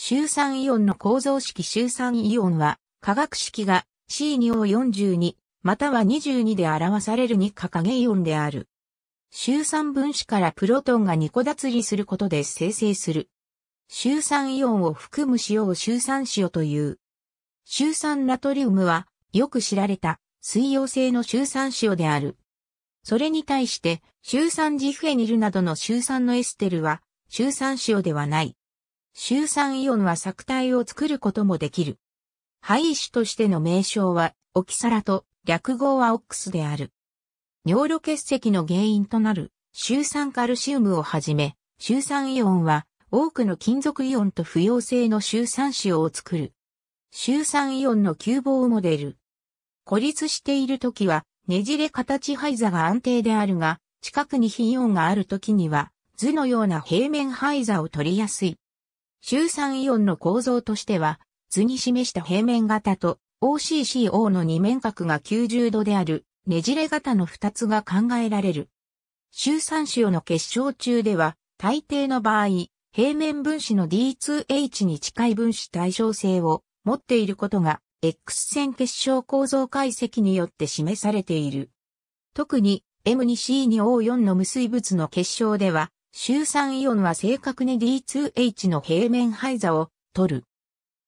周酸イオンの構造式周酸イオンは、化学式が C2O42 または22で表される2価影イオンである。周酸分子からプロトンが2個脱離することで生成する。周酸イオンを含む塩を周酸塩という。周酸ナトリウムは、よく知られた、水溶性の周酸塩である。それに対して、周酸ジフェニルなどの周酸のエステルは、周酸塩ではない。周酸イオンは錯体を作ることもできる。廃種としての名称は、オキサラと、略号はオックスである。尿路結石の原因となる、周酸カルシウムをはじめ、周酸イオンは、多くの金属イオンと不溶性の周酸子を作る。周酸イオンの急防モデル。孤立しているときは、ねじれ形灰座が安定であるが、近くに非イオンがあるときには、図のような平面灰座を取りやすい。周酸イオンの構造としては、図に示した平面型と OCCO の二面角が90度であるねじれ型の二つが考えられる。周酸塩の結晶中では、大抵の場合、平面分子の D2H に近い分子対称性を持っていることが、X 線結晶構造解析によって示されている。特に M2C2O4 の無水物の結晶では、周酸イオンは正確に D2H の平面配座を取る。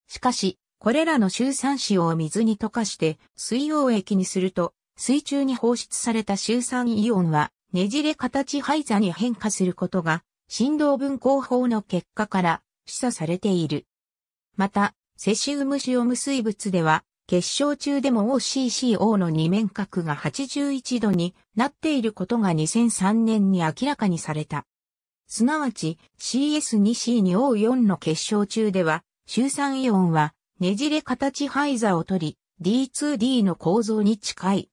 しかし、これらの周酸子を水に溶かして水溶液にすると、水中に放出された周酸イオンはねじれ形配座に変化することが振動分光法の結果から示唆されている。また、セシウム塩無水物では、結晶中でも OCCO の二面角が81度になっていることが2003年に明らかにされた。すなわち CS2C2O4 の結晶中では、周酸イオンはねじれ形配座を取り、D2D の構造に近い。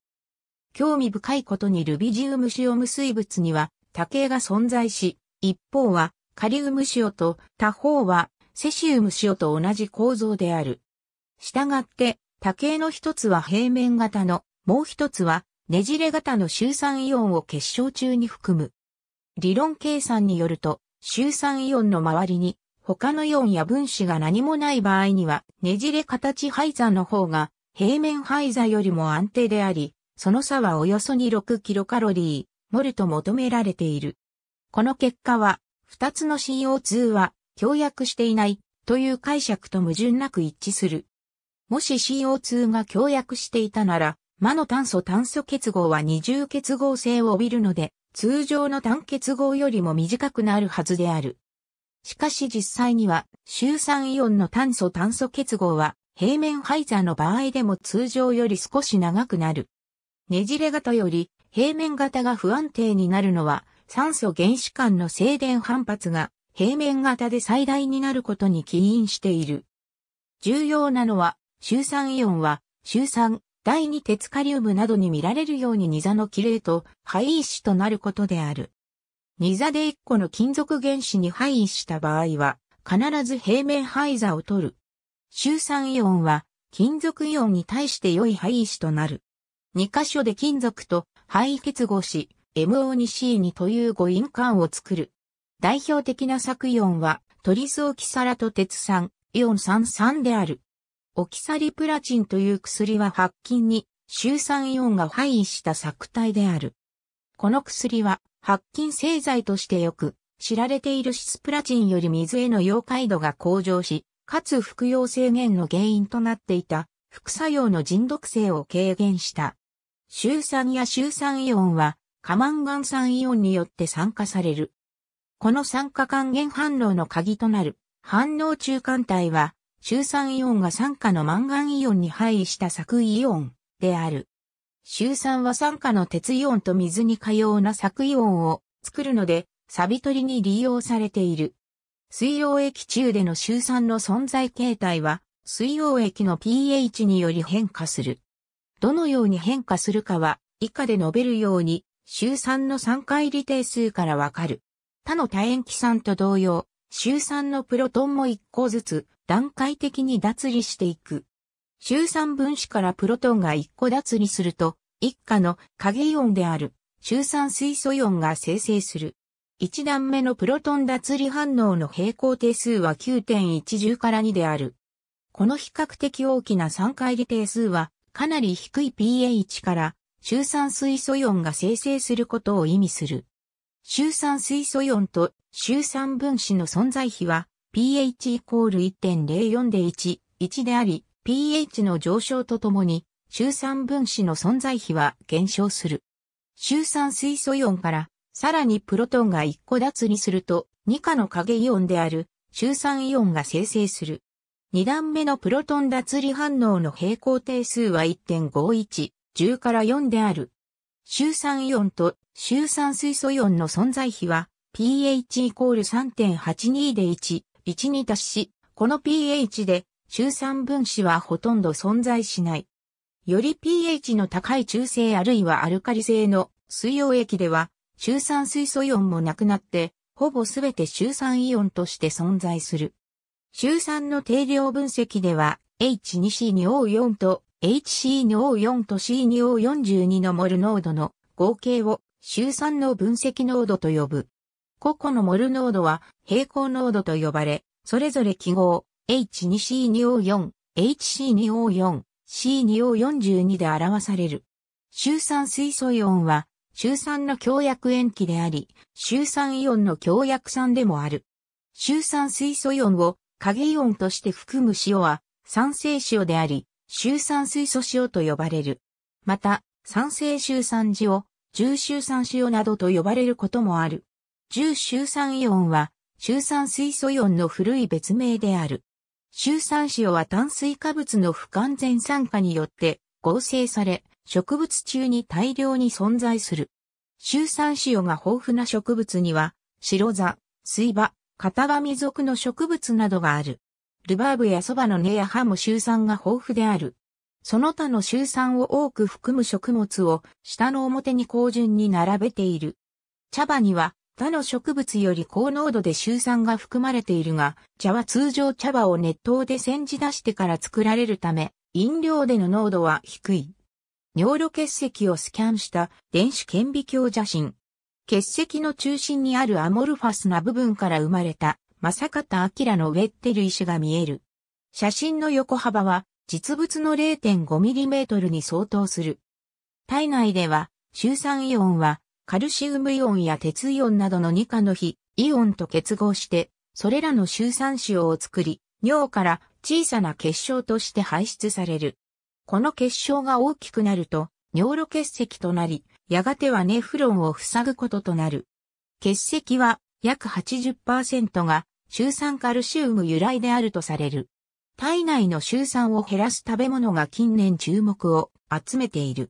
興味深いことにルビジウム塩無水物には多形が存在し、一方はカリウム塩と他方はセシウム塩と同じ構造である。したがって、多形の一つは平面型の、もう一つはねじれ型の周酸イオンを結晶中に含む。理論計算によると、周酸イオンの周りに、他のイオンや分子が何もない場合には、ねじれ形配座の方が、平面配座よりも安定であり、その差はおよそ26キロカロリー、モルと求められている。この結果は、2つの CO2 は、協約していない、という解釈と矛盾なく一致する。もし CO2 が協約していたなら、魔の炭素炭素結合は二重結合性を帯びるので、通常の単結合よりも短くなるはずである。しかし実際には、周酸イオンの炭素炭素結合は、平面灰座の場合でも通常より少し長くなる。ねじれ型より平面型が不安定になるのは、酸素原子間の静電反発が平面型で最大になることに起因している。重要なのは、周酸イオンは、周酸第二鉄カリウムなどに見られるようにニ座の綺麗と灰石となることである。ニ座で1個の金属原子に配位した場合は、必ず平面配座を取る。周酸イオンは、金属イオンに対して良い配石となる。2箇所で金属と灰結合し、MO2C2 という誤因管を作る。代表的な作イオンは、トリスオキサラと鉄酸、イオン酸酸である。オキサリプラチンという薬は白菌に周酸イオンが配位した作体である。この薬は白菌製剤としてよく知られているシスプラチンより水への溶解度が向上し、かつ服用制限の原因となっていた副作用の人毒性を軽減した。周酸や周酸イオンはカマンガン酸イオンによって酸化される。この酸化還元反応の鍵となる反応中間体は周酸イオンが酸化のマンガンイオンに配位した作イオンである。周酸は酸化の鉄イオンと水に可用な作イオンを作るので、サビ取りに利用されている。水溶液中での周酸の存在形態は、水溶液の pH により変化する。どのように変化するかは、以下で述べるように、周酸の酸化入り定数からわかる。他の多塩基酸と同様、周酸のプロトンも1個ずつ、段階的に脱離していく。周酸分子からプロトンが1個脱離すると、一家の影イオンである周酸水素イオンが生成する。一段目のプロトン脱離反応の平行定数は9.10から2である。この比較的大きな酸回離定数は、かなり低い pH から、周酸水素イオンが生成することを意味する。周酸水素イオンと周酸分子の存在比は、pH イコール1.04で1、1であり、pH の上昇とともに、周酸分子の存在比は減少する。周酸水素イオンから、さらにプロトンが1個脱離すると、2価の影イオンである、周酸イオンが生成する。2段目のプロトン脱離反応の平行定数は1.51、10から4である。周酸イオンと周酸水素イオンの存在比は、pH イコール3.82で1、1に達し、この pH で中酸分子はほとんど存在しない。より pH の高い中性あるいはアルカリ性の水溶液では中酸水素イオンもなくなって、ほぼすべて中酸イオンとして存在する。中酸の定量分析では H2C2O4 と HC2O4 と C2O42 のモル濃度の合計を中酸の分析濃度と呼ぶ。個々のモル濃度は平行濃度と呼ばれ、それぞれ記号 H2C2O4、HC2O4、C2O42 で表される。周酸水素イオンは、周酸の強薬塩基であり、周酸イオンの強薬酸でもある。周酸水素イオンを影イオンとして含む塩は、酸性塩であり、周酸水素塩と呼ばれる。また、酸性周酸塩、重周酸塩などと呼ばれることもある。重周酸イオンは、周酸水素イオンの古い別名である。周酸塩は炭水化物の不完全酸化によって合成され、植物中に大量に存在する。周酸塩が豊富な植物には、白座、水場、型紙属の植物などがある。ルバーブや蕎麦の根や葉も周酸が豊富である。その他の周酸を多く含む食物を下の表に高順に並べている。茶葉には他の植物より高濃度で周酸が含まれているが、茶は通常茶葉を熱湯で煎じ出してから作られるため、飲料での濃度は低い。尿路結石をスキャンした電子顕微鏡写真。結石の中心にあるアモルファスな部分から生まれた、正方明のウェッテル石が見える。写真の横幅は、実物の 0.5mm に相当する。体内では、周酸イオンはカルシウムイオンや鉄イオンなどの2価の非イオンと結合して、それらの周産子を作り、尿から小さな結晶として排出される。この結晶が大きくなると、尿路結石となり、やがてはネフロンを塞ぐこととなる。結石は約80%が周酸カルシウム由来であるとされる。体内の周酸を減らす食べ物が近年注目を集めている。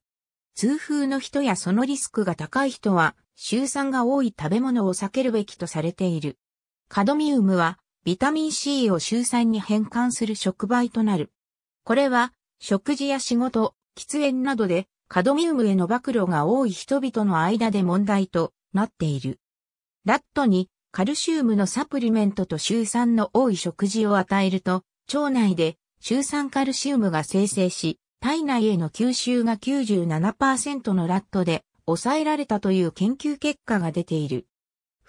痛風の人やそのリスクが高い人は、周酸が多い食べ物を避けるべきとされている。カドミウムは、ビタミン C を周酸に変換する触媒となる。これは、食事や仕事、喫煙などで、カドミウムへの暴露が多い人々の間で問題となっている。ラットにカルシウムのサプリメントと周酸の多い食事を与えると、腸内で周酸カルシウムが生成し、体内への吸収が97%のラットで抑えられたという研究結果が出ている。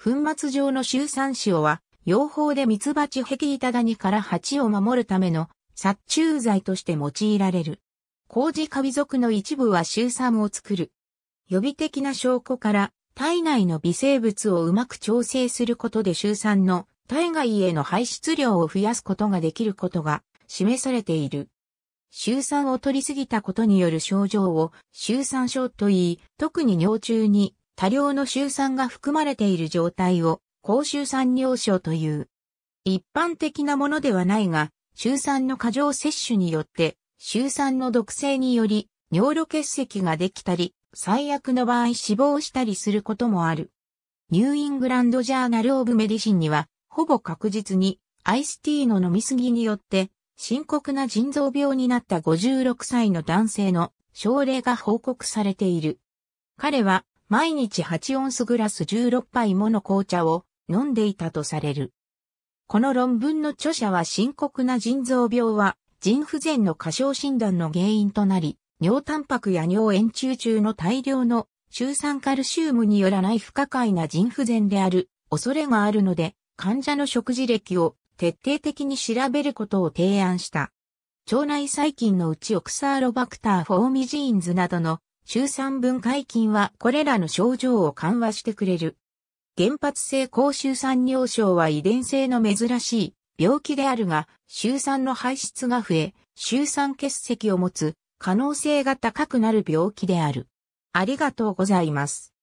粉末状の周産塩は、養蜂でミツバチヘキイタダニから蜂を守るための殺虫剤として用いられる。麹カビ属の一部は周産を作る。予備的な証拠から体内の微生物をうまく調整することで周産の体外への排出量を増やすことができることが示されている。周酸を取りすぎたことによる症状を周酸症と言い、特に尿中に多量の周酸が含まれている状態を高周酸尿症という。一般的なものではないが、周酸の過剰摂取によって、周酸の毒性により尿路結石ができたり、最悪の場合死亡したりすることもある。ニューイングランドジャーナルオブメディシンには、ほぼ確実に、アイスティーの飲みすぎによって、深刻な腎臓病になった56歳の男性の症例が報告されている。彼は毎日8オンスグラス16杯もの紅茶を飲んでいたとされる。この論文の著者は深刻な腎臓病は腎不全の過小診断の原因となり、尿タンパクや尿円柱中の大量の中酸カルシウムによらない不可解な腎不全である恐れがあるので、患者の食事歴を徹底的に調べることを提案した。腸内細菌のうちオクサーロバクターフォーミジーンズなどの中酸分解菌はこれらの症状を緩和してくれる。原発性高周酸尿症は遺伝性の珍しい病気であるが、周酸の排出が増え、周酸結石を持つ可能性が高くなる病気である。ありがとうございます。